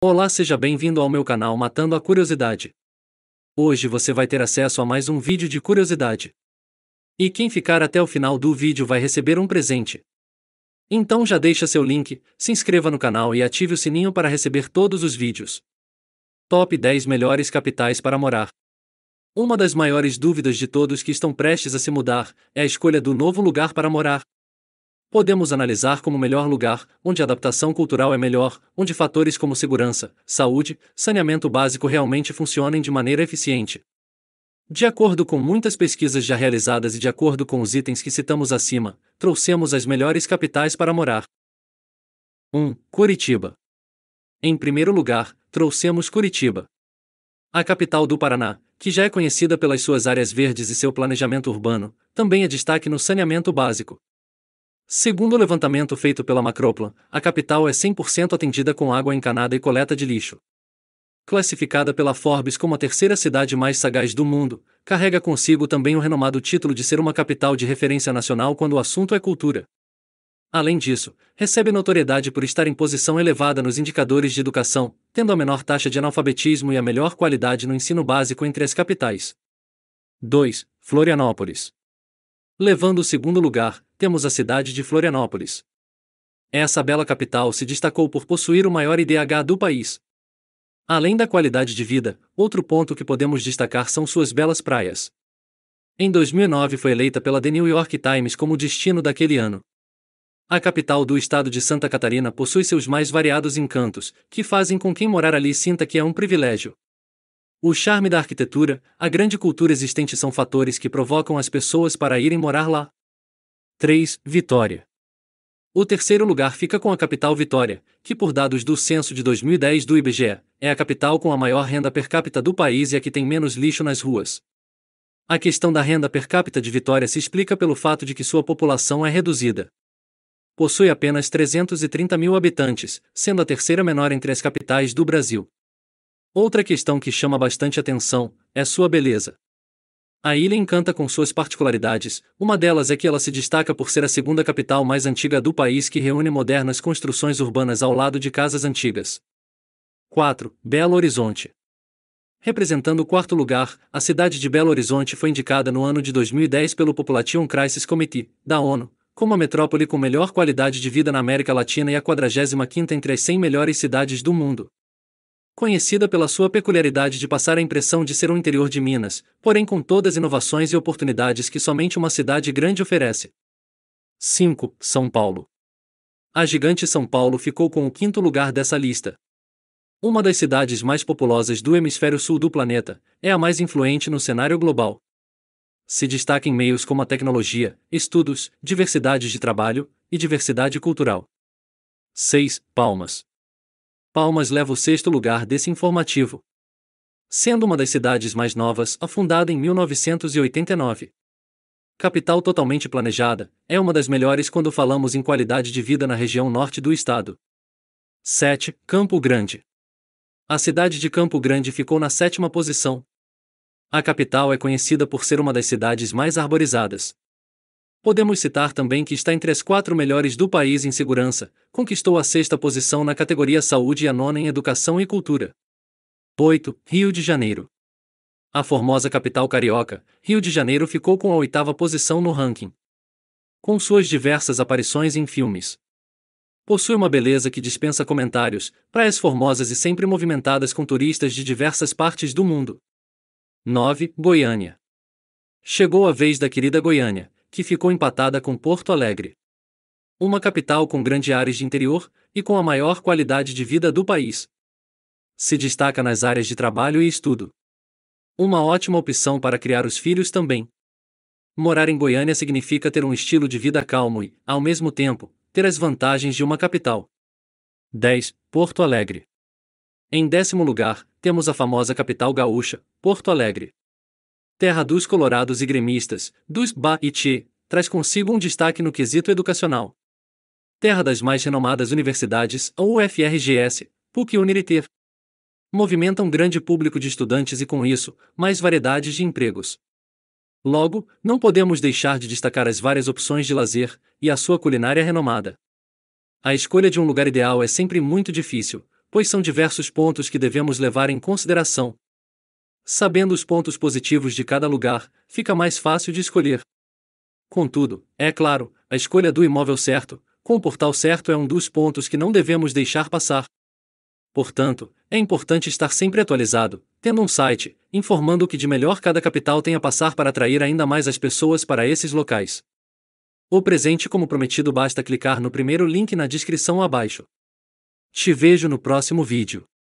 Olá, seja bem-vindo ao meu canal Matando a Curiosidade. Hoje você vai ter acesso a mais um vídeo de curiosidade. E quem ficar até o final do vídeo vai receber um presente. Então já deixa seu link, se inscreva no canal e ative o sininho para receber todos os vídeos. Top 10 melhores capitais para morar. Uma das maiores dúvidas de todos que estão prestes a se mudar é a escolha do novo lugar para morar podemos analisar como o melhor lugar, onde a adaptação cultural é melhor, onde fatores como segurança, saúde, saneamento básico realmente funcionem de maneira eficiente. De acordo com muitas pesquisas já realizadas e de acordo com os itens que citamos acima, trouxemos as melhores capitais para morar. 1. Curitiba. Em primeiro lugar, trouxemos Curitiba. A capital do Paraná, que já é conhecida pelas suas áreas verdes e seu planejamento urbano, também é destaque no saneamento básico. Segundo o levantamento feito pela Macroplan, a capital é 100% atendida com água encanada e coleta de lixo. Classificada pela Forbes como a terceira cidade mais sagaz do mundo, carrega consigo também o renomado título de ser uma capital de referência nacional quando o assunto é cultura. Além disso, recebe notoriedade por estar em posição elevada nos indicadores de educação, tendo a menor taxa de analfabetismo e a melhor qualidade no ensino básico entre as capitais. 2. Florianópolis. Levando o segundo lugar, temos a cidade de Florianópolis. Essa bela capital se destacou por possuir o maior IDH do país. Além da qualidade de vida, outro ponto que podemos destacar são suas belas praias. Em 2009 foi eleita pela The New York Times como destino daquele ano. A capital do estado de Santa Catarina possui seus mais variados encantos, que fazem com quem morar ali sinta que é um privilégio. O charme da arquitetura, a grande cultura existente são fatores que provocam as pessoas para irem morar lá. 3. Vitória. O terceiro lugar fica com a capital Vitória, que, por dados do censo de 2010 do IBGE, é a capital com a maior renda per capita do país e a que tem menos lixo nas ruas. A questão da renda per capita de Vitória se explica pelo fato de que sua população é reduzida. Possui apenas 330 mil habitantes, sendo a terceira menor entre as capitais do Brasil. Outra questão que chama bastante atenção é sua beleza. A ilha encanta com suas particularidades, uma delas é que ela se destaca por ser a segunda capital mais antiga do país que reúne modernas construções urbanas ao lado de casas antigas. 4. Belo Horizonte. Representando o quarto lugar, a cidade de Belo Horizonte foi indicada no ano de 2010 pelo Population Crisis Committee, da ONU, como a metrópole com melhor qualidade de vida na América Latina e a 45ª entre as 100 melhores cidades do mundo conhecida pela sua peculiaridade de passar a impressão de ser o um interior de Minas, porém com todas as inovações e oportunidades que somente uma cidade grande oferece. 5. São Paulo. A gigante São Paulo ficou com o quinto lugar dessa lista. Uma das cidades mais populosas do hemisfério sul do planeta, é a mais influente no cenário global. Se destaca em meios como a tecnologia, estudos, diversidade de trabalho e diversidade cultural. 6. Palmas. Palmas leva o sexto lugar desse informativo. Sendo uma das cidades mais novas, afundada em 1989. Capital totalmente planejada, é uma das melhores quando falamos em qualidade de vida na região norte do estado. 7. Campo Grande. A cidade de Campo Grande ficou na sétima posição. A capital é conhecida por ser uma das cidades mais arborizadas, Podemos citar também que está entre as quatro melhores do país em segurança, conquistou a sexta posição na categoria saúde e a nona em educação e cultura. 8. Rio de Janeiro. A formosa capital carioca, Rio de Janeiro ficou com a oitava posição no ranking. Com suas diversas aparições em filmes. Possui uma beleza que dispensa comentários, praias formosas e sempre movimentadas com turistas de diversas partes do mundo. 9. Goiânia. Chegou a vez da querida Goiânia, que ficou empatada com Porto Alegre. Uma capital com grandes áreas de interior e com a maior qualidade de vida do país. Se destaca nas áreas de trabalho e estudo. Uma ótima opção para criar os filhos também. Morar em Goiânia significa ter um estilo de vida calmo e, ao mesmo tempo, ter as vantagens de uma capital. 10. Porto Alegre. Em décimo lugar, temos a famosa capital gaúcha, Porto Alegre terra dos colorados e gremistas, dos Ba e Ti, traz consigo um destaque no quesito educacional. Terra das mais renomadas universidades, a UFRGS, PUC e Uniriter. Movimenta um grande público de estudantes e, com isso, mais variedades de empregos. Logo, não podemos deixar de destacar as várias opções de lazer e a sua culinária renomada. A escolha de um lugar ideal é sempre muito difícil, pois são diversos pontos que devemos levar em consideração, Sabendo os pontos positivos de cada lugar, fica mais fácil de escolher. Contudo, é claro, a escolha do imóvel certo, com o portal certo é um dos pontos que não devemos deixar passar. Portanto, é importante estar sempre atualizado, tendo um site, informando o que de melhor cada capital tem a passar para atrair ainda mais as pessoas para esses locais. O presente como prometido basta clicar no primeiro link na descrição abaixo. Te vejo no próximo vídeo.